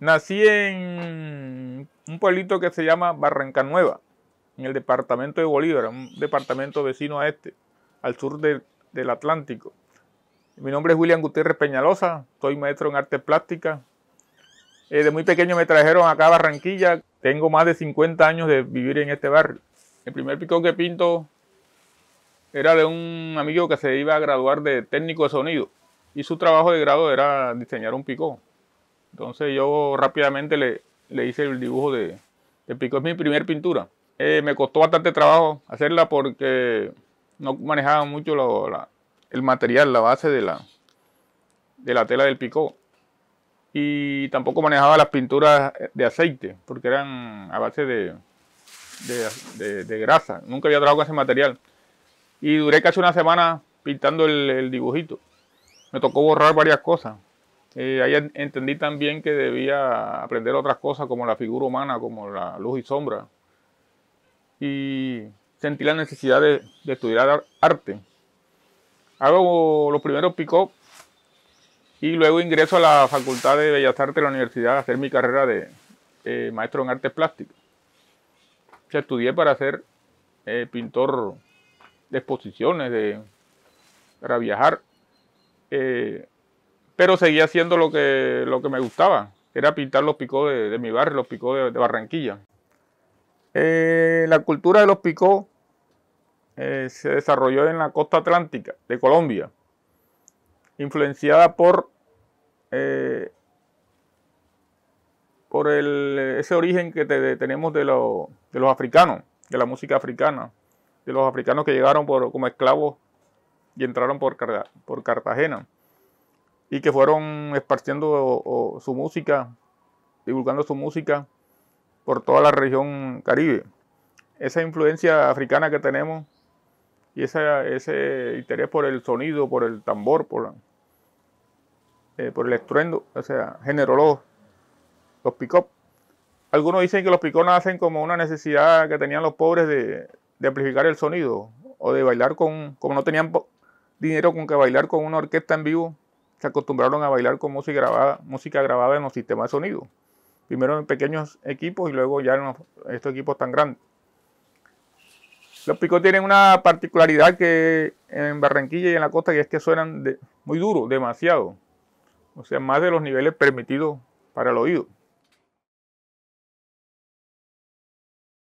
Nací en un pueblito que se llama Barrancanueva, Nueva, en el departamento de Bolívar, un departamento vecino a este, al sur del Atlántico. Mi nombre es William Gutiérrez Peñalosa, soy maestro en artes plásticas. Eh, de muy pequeño me trajeron acá a Barranquilla, tengo más de 50 años de vivir en este barrio. El primer picón que pinto era de un amigo que se iba a graduar de técnico de sonido y su trabajo de grado era diseñar un picón. Entonces yo rápidamente le, hice el dibujo de, de, Pico. Es mi primer pintura. Eh, me costó bastante trabajo hacerla porque no manejaba mucho el material, la base de la, de la tela del Pico. Y tampoco manejaba las pinturas de aceite porque eran a base de, de, grasa. Nunca había trabajado con ese material. Y duré casi una semana pintando el dibujito. Me tocó borrar varias cosas eh, ahí entendí también que debía aprender otras cosas como la figura humana, como la luz y sombra. Y sentí la necesidad de, estudiar arte. Hago los primeros pick-up y luego ingreso a la Facultad de Bellas Artes de la Universidad a hacer mi carrera de eh, maestro en artes plásticas. estudié para ser eh, pintor de exposiciones, para viajar pero seguía haciendo lo que, lo que me gustaba, era pintar los picos de, mi barrio, los picos de, Barranquilla. Eh, la cultura de los picos eh, se desarrolló en la costa atlántica de Colombia, influenciada por, eh, por el, ese origen que tenemos de, los africanos, de la música africana, de los africanos que llegaron por, como esclavos y entraron por, por Cartagena y que fueron esparciendo su música, divulgando su música por toda la región caribe. Esa influencia africana que tenemos y ese interés por el sonido, por el tambor, eh, por, el estruendo, o sea, generó los, los pick-up. Algunos dicen que los pick-up nacen como una necesidad que tenían los pobres de amplificar el sonido o de bailar con, como no tenían dinero con que bailar con una orquesta en vivo, se acostumbraron a bailar con música grabada, música grabada en los sistemas de sonido. Primero en pequeños equipos y luego ya en estos equipos tan grandes. Los picos tienen una particularidad que en Barranquilla y en la costa que es que suenan muy duro, demasiado. O sea, más de los niveles permitidos para el oído.